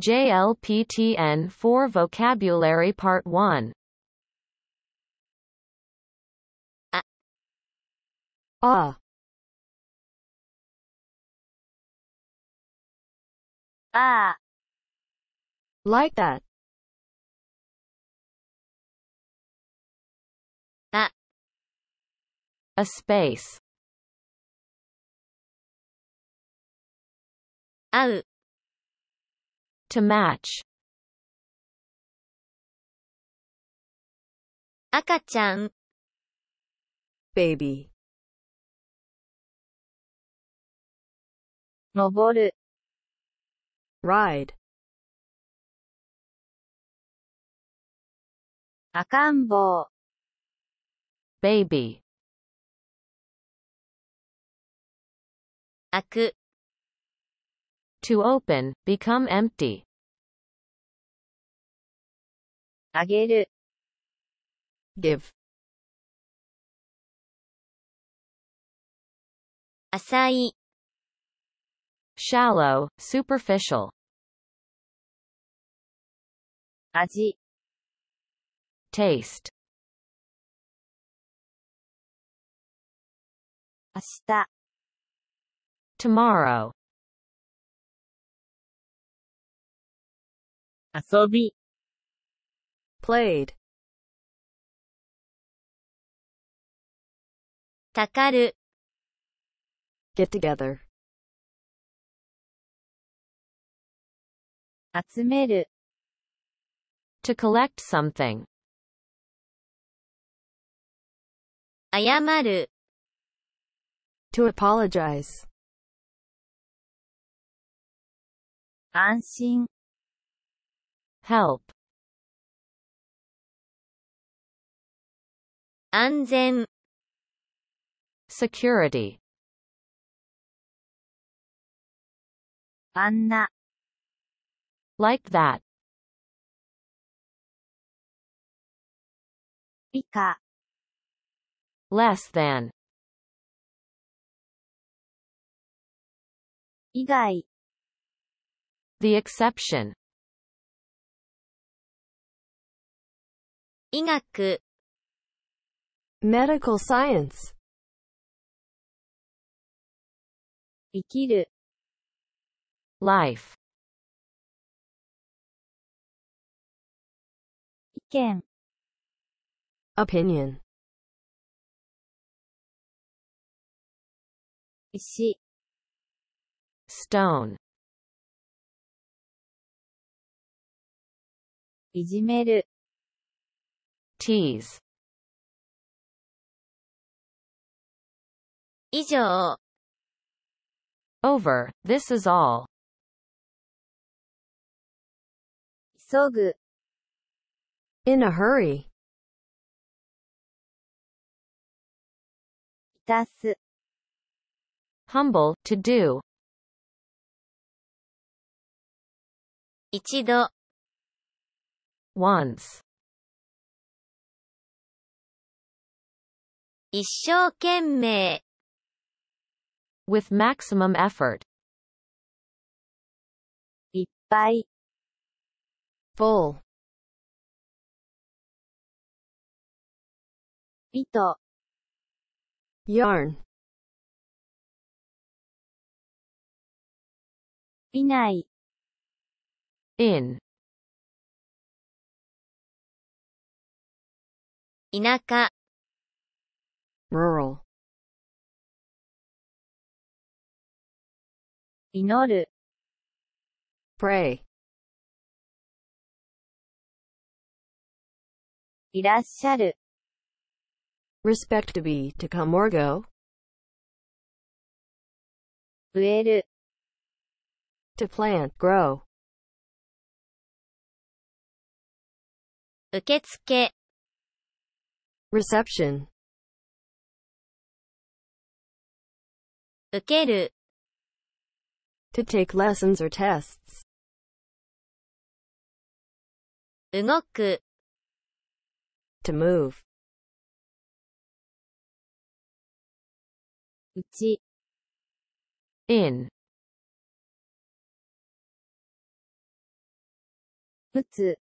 JLPTN 4 Vocabulary Part 1 A A, Ah. Like that A, A space Ow to match 赤ちゃん baby 登る ride 赤ん坊 baby 開く To open, become empty. あげる give 浅い shallow, superficial 味 taste 明日 tomorrow Athobi played たかる get together 集める to collect something Ayamaru to apologize 安心 help 安全 security like that 以下 less than 以外 the exception 医学 medical science 生きる life 意見 opinion 石 stone いじめる expertise. 以上 Over, this is all. 急ぐ In a hurry. 出す Humble, to do. 一度 Once. 一生懸命 with maximum effort いっぱい full 糸 yarn いない in 田舎 rural 祈る pray いらっしゃる respect to be to come or go 植える to plant grow 受付 reception 受ける to take lessons or tests. 動く to move. うち in. 打つ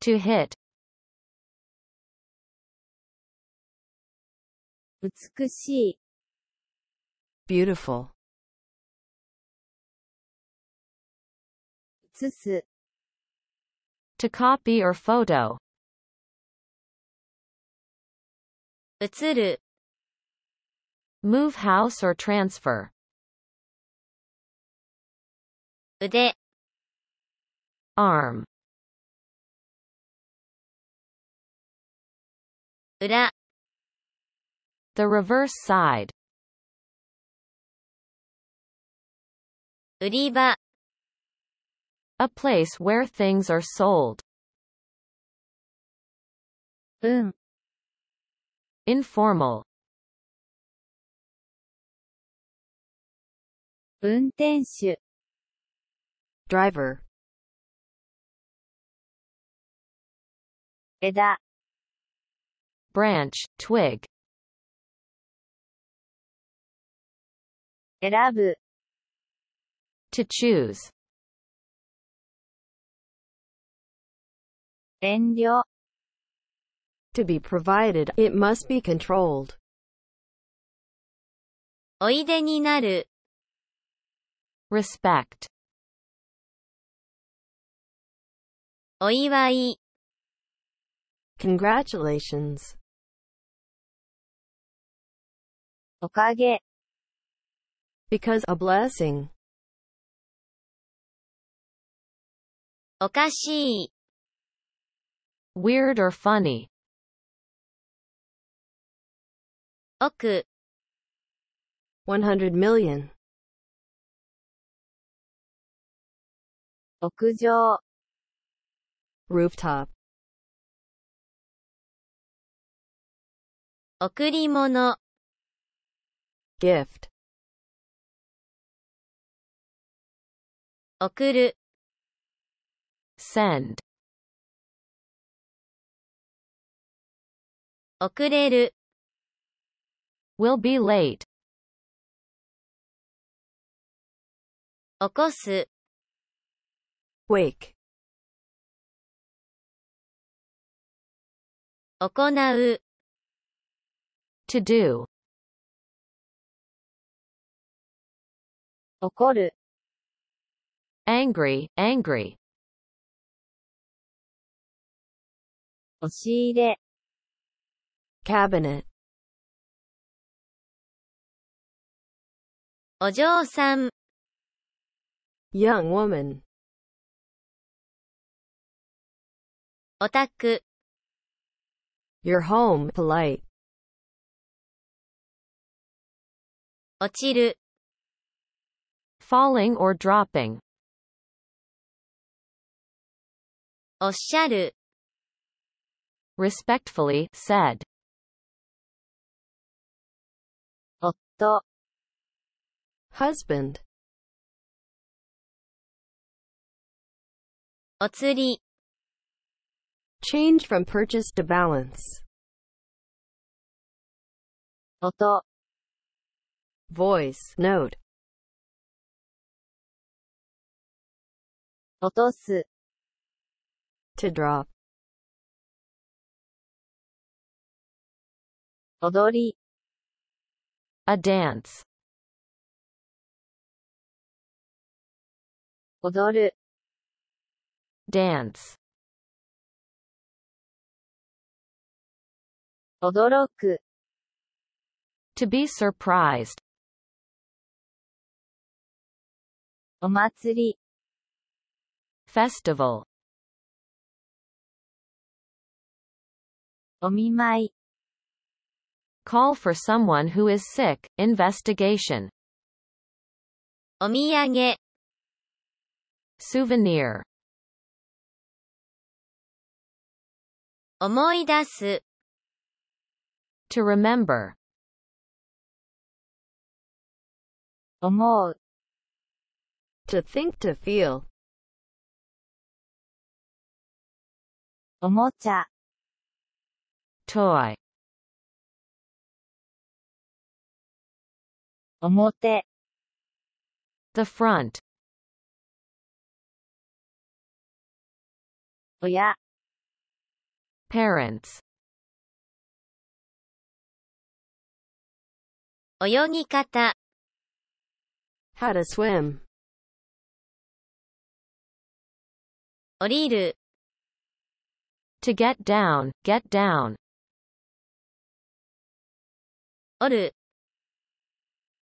to hit. 美しい beautiful to copy or photo 映る move house or transfer 腕 arm 裏 the reverse side 売り場 A place where things are sold. Um, Informal. 運転手 Driver. 枝 Branch, twig. Erabu. To choose. 遠慮 To be provided, it must be controlled. おいでになる Respect. お祝い Congratulations. おかげ Because a blessing. おかしい weird or funny 億100 million 屋上 rooftop 贈り物 gift 送る send 遅れる will be late 起こす wake 行う to do 怒る angry, angry 押し入れ cabinet お嬢さん young woman お宅 your home polite 落ちる falling or dropping おっしゃる respectfully said. husband Otsuri change from purchase to balance voice note 落とす to drop 踊り a dance 踊る dance 驚く to be surprised お祭り festival お見舞い call for someone who is sick, investigation. Omiyage. souvenir Omoidasu. to remember Omo. to think to feel Omocha. toy Omote. The front. Oya. Parents. 泳ぎ方 How to swim. Oridu. To get down, get down. Oru.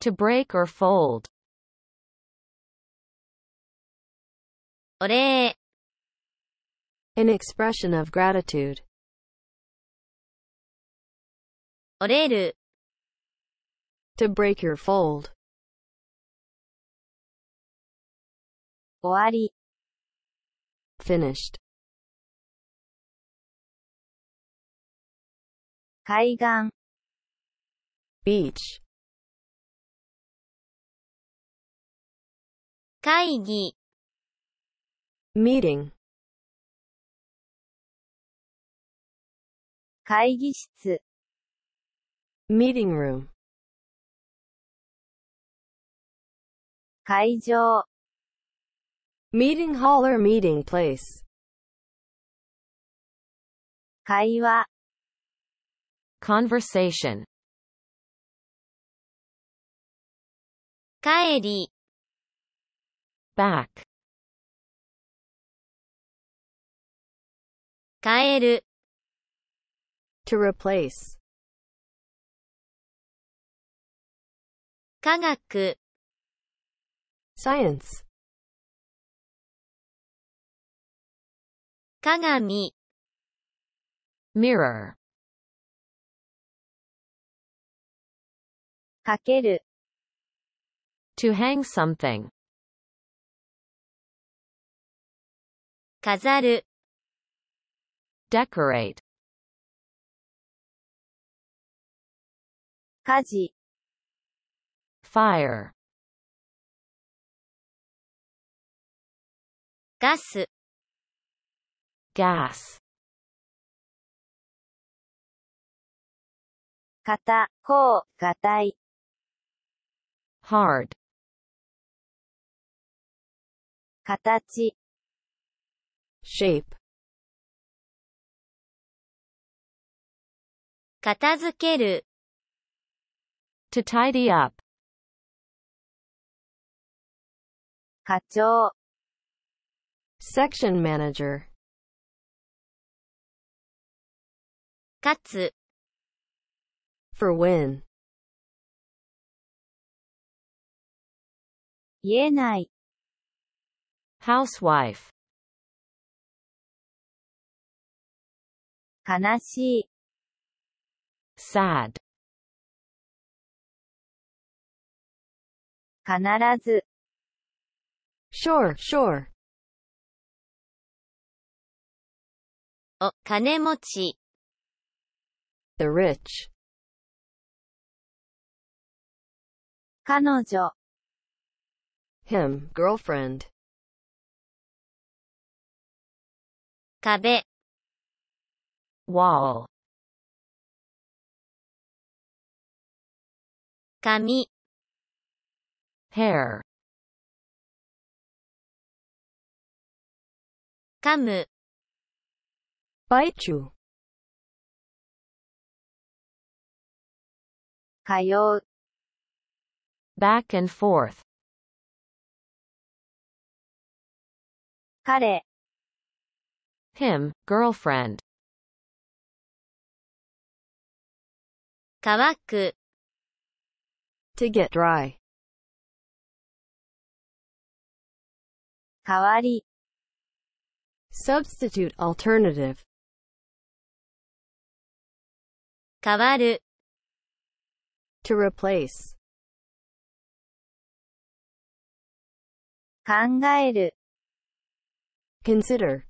To break or fold. Ore. An expression of gratitude. 折れる To break your fold. 終わり Finished. 海岸 Beach. 会議 meeting 会議室 meeting room 会場 meeting hall or meeting place 会話 conversation 帰り back. 変える to replace 科学 science 鏡 mirror かける to hang something 飾る decorate 火事 fire ガス gas 型、こう、がたい hard 形 shape 片付ける to tidy up 課長 section manager かつ for when 言えない housewife 悲しい。sad 必ず。sure, sure お金持ち。the rich 彼女 him, girlfriend 壁 wall Kami. hair Kamu. bite you 通う back and forth Kare. him, girlfriend 乾く to get dry 代わり substitute alternative 変わる to replace 考える consider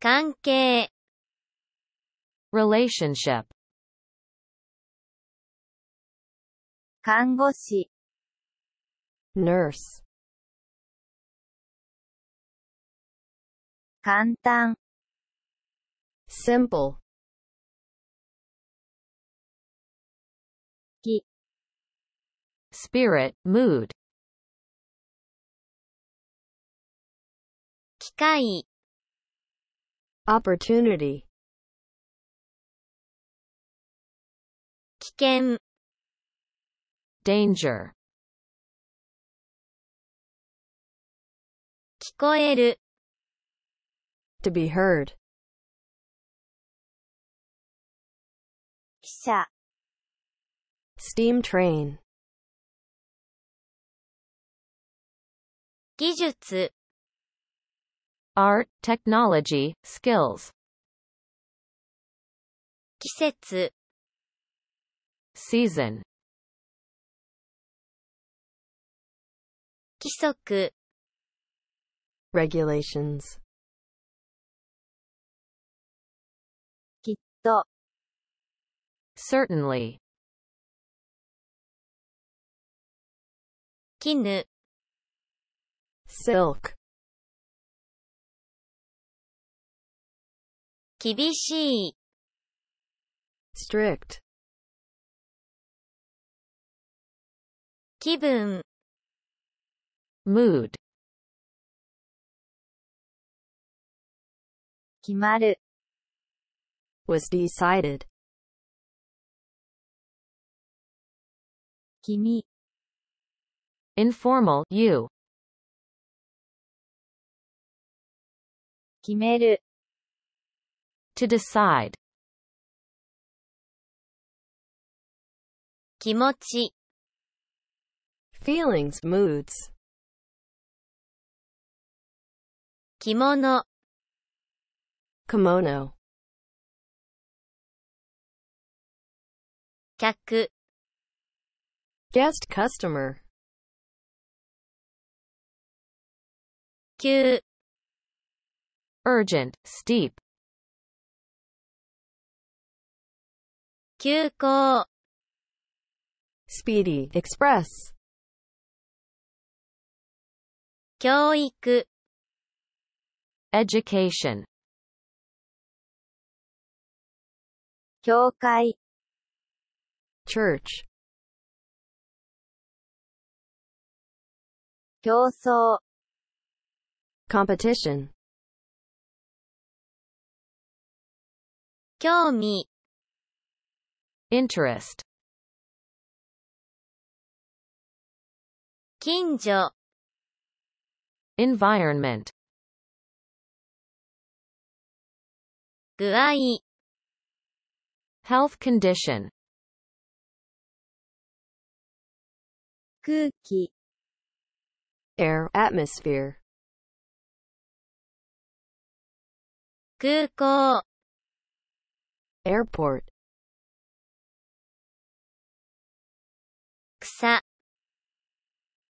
関係 Relationship 看護師 Nurse 簡単 Simple 気 Spirit, mood 機会 Opportunity 危険 danger 聞こえる to be heard 汽車 steam train 技術 art, technology, skills 季節 season 規則 regulations きっと certainly 絹 silk 厳しい strict 気分 mood 決まる was decided 君 informal you 決める to decide 気持ち feelings, moods. 着物 kimono, 客 guest customer, 急 urgent, steep, 急行 speedy, express. 教育 education 教会 church 競争 competition 興味 interest 近所 environment 具合 health condition 空気 air atmosphere 空港 airport 草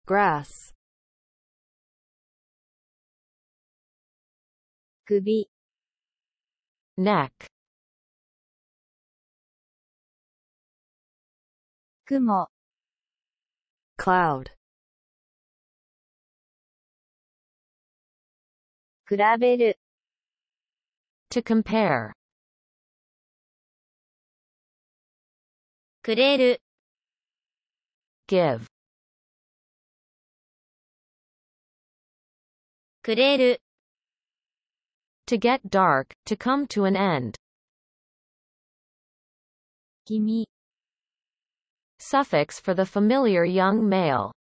grass Neck. 雲 cloud 比べる to compare くれる give くれる to get dark, to come to an end. 君 suffix for the familiar young male.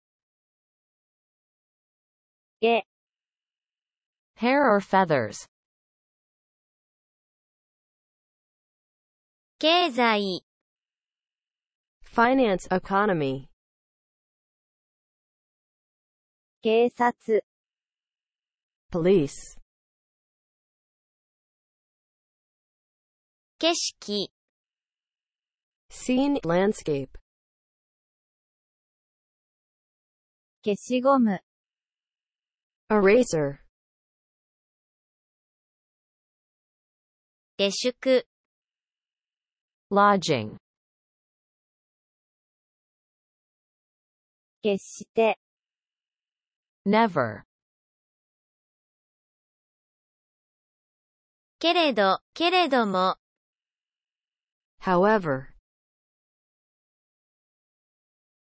げ hair or feathers. 経済 finance economy 警察 police 景色 scene landscape 消しゴム eraser 下宿 lodging 決して never けれど、けれども however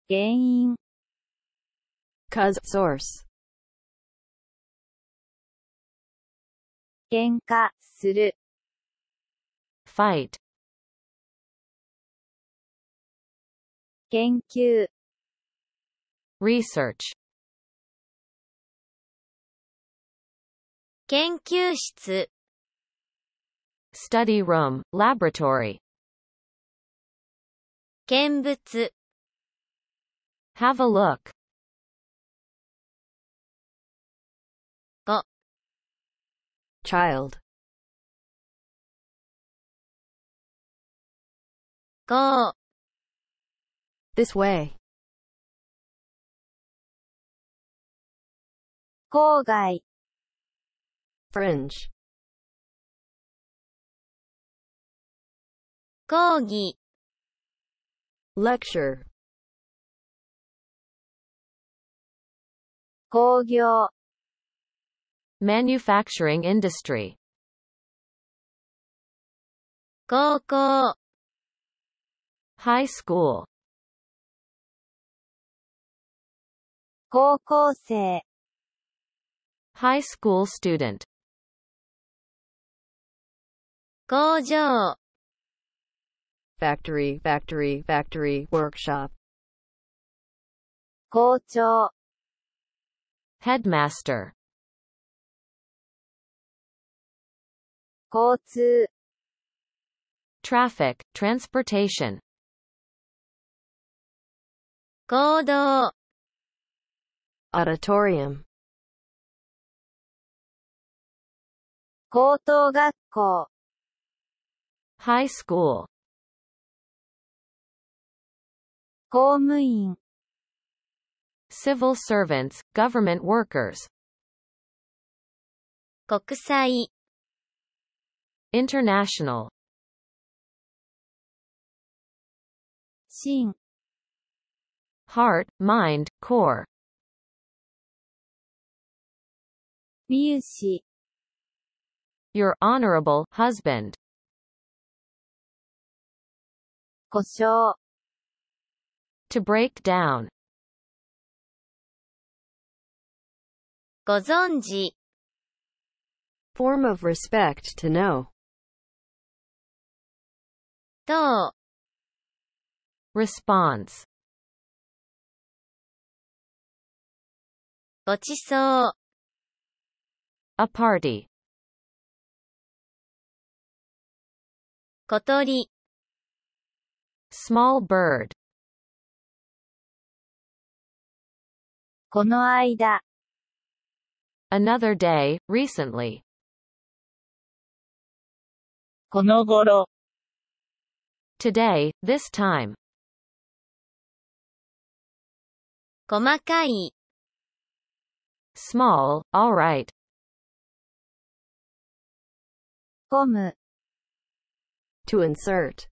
原因 cause source 喧嘩する fight 研究 research 研究室 study room, laboratory 見物 Have a look. 5 Child. 5 This way. 郊外 Fringe. 講義 lecture 工業 manufacturing industry 高校 high school 高校生 high school student 工場 factory factory factory workshop 校長 headmaster 交通 traffic transportation 行動 auditorium 高等学校 high school 公務員 civil servants, government workers 国際 international 心 heart, mind, core 身氏 your honorable husband 故障 to break down. ご存知 form of respect to know. どう response. ごちそう a party. 小鳥 small bird. この間 another day, recently. この頃 today, this time. 細かい small, alright. ゴム to insert.